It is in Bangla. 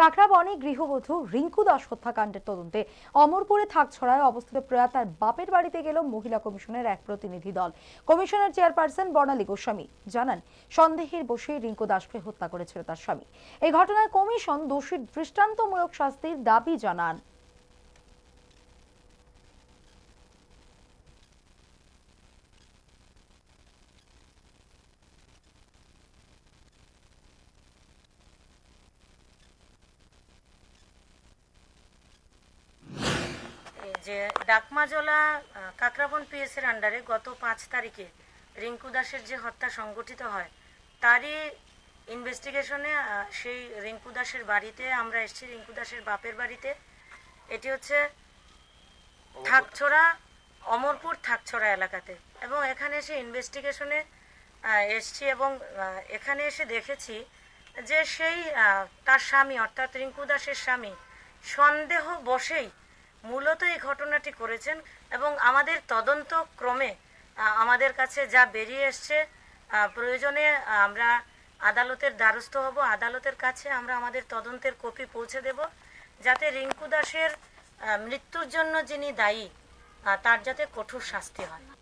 কাকরাবনে গৃহবধূ রিঙ্কু দাস হত্যাকাণ্ডের তদন্তে অমরপুরে থাকছড়ায় অবস্থিত প্রয়াতার বাপের বাড়িতে গেল মহিলা কমিশনের এক প্রতিনিধি দল কমিশনের চেয়ারপারসন বর্ণালী গোস্বামী জানান সন্দেহের বসে রিঙ্কু দাসকে হত্যা করেছিল তার স্বামী এই ঘটনায় কমিশন দোষীর দৃষ্টান্তমূলক শাস্তির দাবি জানান যে ডাকমাজলা কাকরাবন পিএসের আন্ডারে গত পাঁচ তারিখে রিঙ্কু দাসের যে হত্যা সংগঠিত হয় তারই ইনভেস্টিগেশনে সেই রিঙ্কু দাসের বাড়িতে আমরা এসেছি রিঙ্কু দাসের বাপের বাড়িতে এটি হচ্ছে থাকছড়া অমরপুর থাকছড়া এলাকাতে এবং এখানে এসে ইনভেস্টিগেশনে এসছি এবং এখানে এসে দেখেছি যে সেই তার স্বামী অর্থাৎ রিঙ্কু দাসের স্বামী সন্দেহ বসেই মূলত এই ঘটনাটি করেছেন এবং আমাদের তদন্ত ক্রমে আমাদের কাছে যা বেরিয়ে এসছে প্রয়োজনে আমরা আদালতের দ্বারস্থ হব আদালতের কাছে আমরা আমাদের তদন্তের কপি পৌঁছে দেব যাতে রিঙ্কু দাসের মৃত্যুর জন্য যিনি দায়ী তার যাতে কঠোর শাস্তি হয়